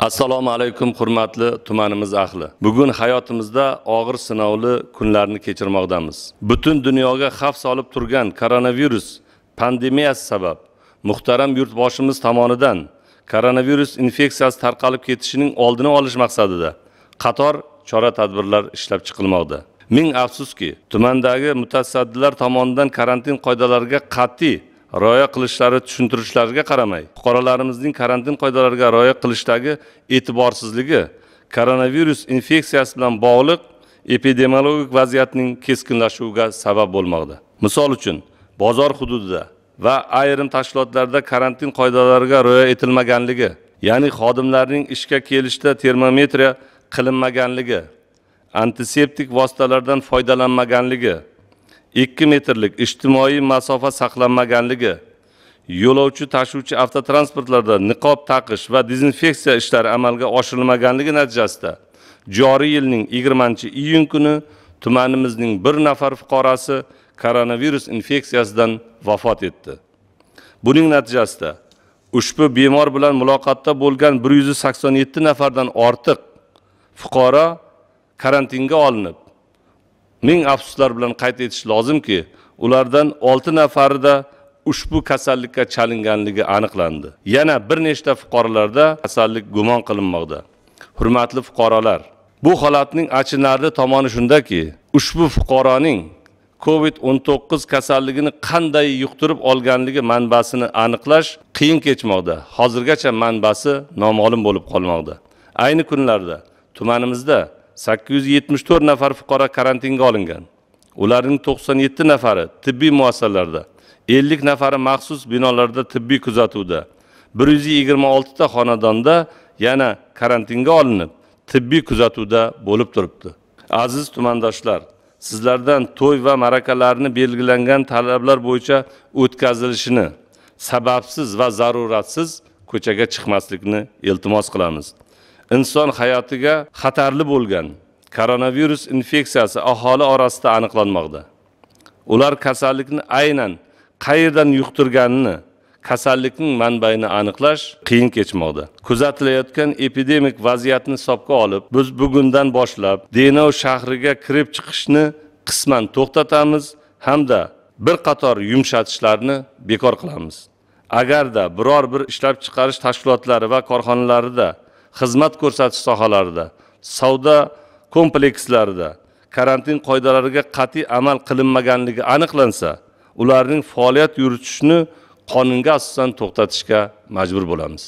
assalomu alaykum hurmatli tumanimiz ahli bugun hayotimizda og'ir sinovli kunlarni kechirmoqdamiz butun dunyoga xavf solib turgan koronavirus pandemiyasi sabab muhtaram yurtboshimiz tomonidan koronavirus infeksiyasi tarqalib ketishining oldini olish maqsadida qator chora tadbirlar ishlab chiqilmoqda ming afsuski tumandagi mutasaddilar tomonidan karantin qoidalariga qat'iy rioya qilishlari tushuntirishlariga qaramay fuqarolarimizning karantin qoidalariga rioya qilishdagi e'tiborsizligi koronavirus infeksiyasi bilan bog'liq epidemiologik vaziyatning keskinlashuviga sabab bo'lmoqda misol uchun bozor hududida va ayrim tashkilotlarda karantin qoidalariga rioya etilmaganligi ya'ni xodimlarning ishga kelishda termometriya qilinmaganligi antiseptik vositalardan foydalanmaganligi 2 metrlik ijtimoiy masofa saqlanmaganligi yo'lovchi tashuvchi avtotransportlarda niqob taqish va dezinfeksiya ishlari amalga oshirilmaganligi natijasida joriy yilning 20 iyun kuni tumanimizning bir nafar fuqarosi koronavirus infeksiyasidan vafot etdi buning natijasida ushbu bemor bilan muloqotda bo'lgan 187 nafardan ortiq fuqaro karantinga olinib ming afsuslar bilan qayd etish lozimki ulardan olti nafarida ushbu kasallikka chalinganligi aniqlandi yana bir nechta fuqarolarda kasallik gumon qilinmoqda hurmatli fuqarolar bu holatning achinarli tomoni shundaki ushbu fuqaroning covid 19 kasalligini qanday yuqtirib olganligi manbasini aniqlash qiyin kechmoqda hozirgacha manbasi noma'lum bo'lib qolmoqda ayni kunlarda tumanimizda 874 nafar fuqaro karantinga olingan ularning 97 nafari tibbiy muassasalarda 50 nafari maxsus binolarda tibbiy kuzatuvda 126 ta xonadonda yana karantinga olinib tibbiy kuzatuvda bo'lib turibdi aziz tumandoshlar sizlardan to'y va marakalarni belgilangan talablar bo'yicha o'tkazilishini sababsiz va zaruratsiz ko'chaga chiqmaslikni iltimos qilamiz inson hayotiga xatarli bo'lgan koronavirus infeksiyasi aholi orasida aniqlanmoqda ular kasallikni aynan qayerdan yuqtirganini kasallikning manbaini aniqlash qiyin kechmoqda kuzatilayotgan epidemik vaziyatni hisobga olib biz bugundan boshlab denov shahriga kirib chiqishni qisman to'xtatamiz hamda bir qator yumshatishlarni bekor qilamiz agarda biror bir ishlab chiqarish tashkilotlari va korxonalarida xizmat ko'rsatish sohalarida savdo komplekslarida karantin qoidalariga qat'iy amal qilinmaganligi aniqlansa ularning faoliyat yuritishini qonunga asosan to'xtatishga majbur bo'lamiz